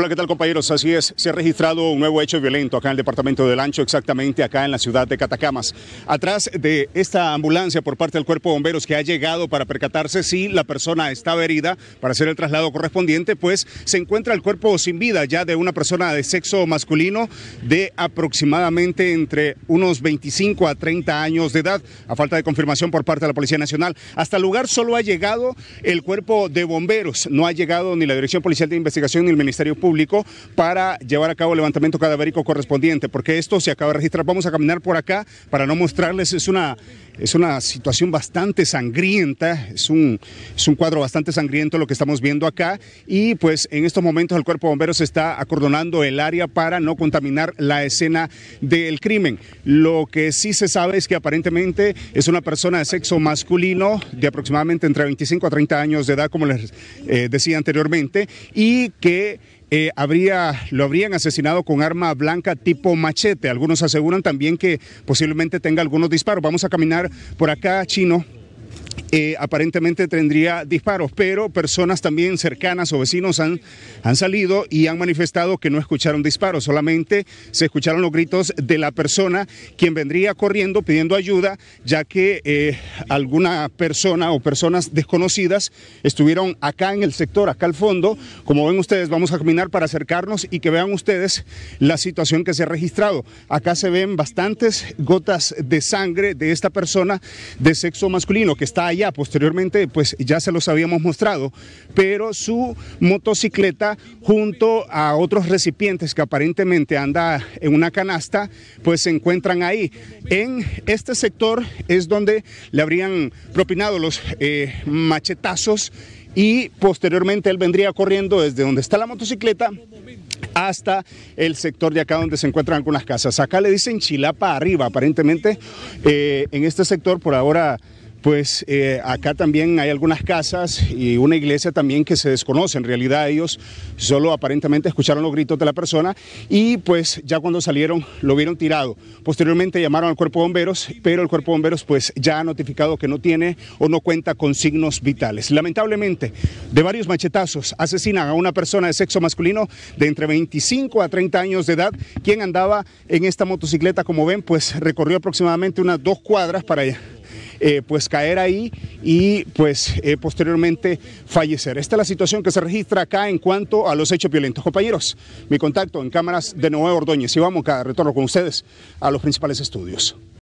Hola, ¿qué tal compañeros? Así es, se ha registrado un nuevo hecho violento acá en el departamento del Ancho, exactamente acá en la ciudad de Catacamas. Atrás de esta ambulancia por parte del cuerpo de bomberos que ha llegado para percatarse si la persona estaba herida para hacer el traslado correspondiente, pues se encuentra el cuerpo sin vida ya de una persona de sexo masculino de aproximadamente entre unos 25 a 30 años de edad, a falta de confirmación por parte de la Policía Nacional. Hasta el lugar solo ha llegado el cuerpo de bomberos, no ha llegado ni la Dirección Policial de Investigación ni el Ministerio Público para llevar a cabo el levantamiento cadavérico correspondiente, porque esto se acaba de registrar. Vamos a caminar por acá para no mostrarles, es una, es una situación bastante sangrienta, es un, es un cuadro bastante sangriento lo que estamos viendo acá y pues en estos momentos el cuerpo Bombero se está acordonando el área para no contaminar la escena del crimen. Lo que sí se sabe es que aparentemente es una persona de sexo masculino de aproximadamente entre 25 a 30 años de edad, como les eh, decía anteriormente, y que eh, habría, lo habrían asesinado con arma blanca tipo machete. Algunos aseguran también que posiblemente tenga algunos disparos. Vamos a caminar por acá, Chino, eh, aparentemente tendría disparos, pero personas también cercanas o vecinos han, han salido y han manifestado que no escucharon disparos, solamente se escucharon los gritos de la persona quien vendría corriendo pidiendo ayuda, ya que eh, alguna persona o personas desconocidas estuvieron acá en el sector, acá al fondo. Como ven ustedes, vamos a caminar para acercarnos y que vean ustedes la situación que se ha registrado. Acá se ven bastantes gotas de sangre de esta persona de sexo masculino que está ahí Posteriormente, pues ya se los habíamos mostrado, pero su motocicleta junto a otros recipientes que aparentemente anda en una canasta, pues se encuentran ahí. En este sector es donde le habrían propinado los eh, machetazos y posteriormente él vendría corriendo desde donde está la motocicleta hasta el sector de acá donde se encuentran algunas casas. Acá le dicen Chilapa arriba, aparentemente eh, en este sector por ahora pues eh, acá también hay algunas casas y una iglesia también que se desconoce. En realidad ellos solo aparentemente escucharon los gritos de la persona y pues ya cuando salieron lo vieron tirado. Posteriormente llamaron al cuerpo de bomberos, pero el cuerpo de bomberos pues ya ha notificado que no tiene o no cuenta con signos vitales. Lamentablemente, de varios machetazos asesinan a una persona de sexo masculino de entre 25 a 30 años de edad, quien andaba en esta motocicleta, como ven, pues recorrió aproximadamente unas dos cuadras para allá eh, pues caer ahí y pues eh, posteriormente fallecer. Esta es la situación que se registra acá en cuanto a los hechos violentos. Compañeros, mi contacto en cámaras de Nueva Ordóñez. Y vamos acá, retorno con ustedes a los principales estudios.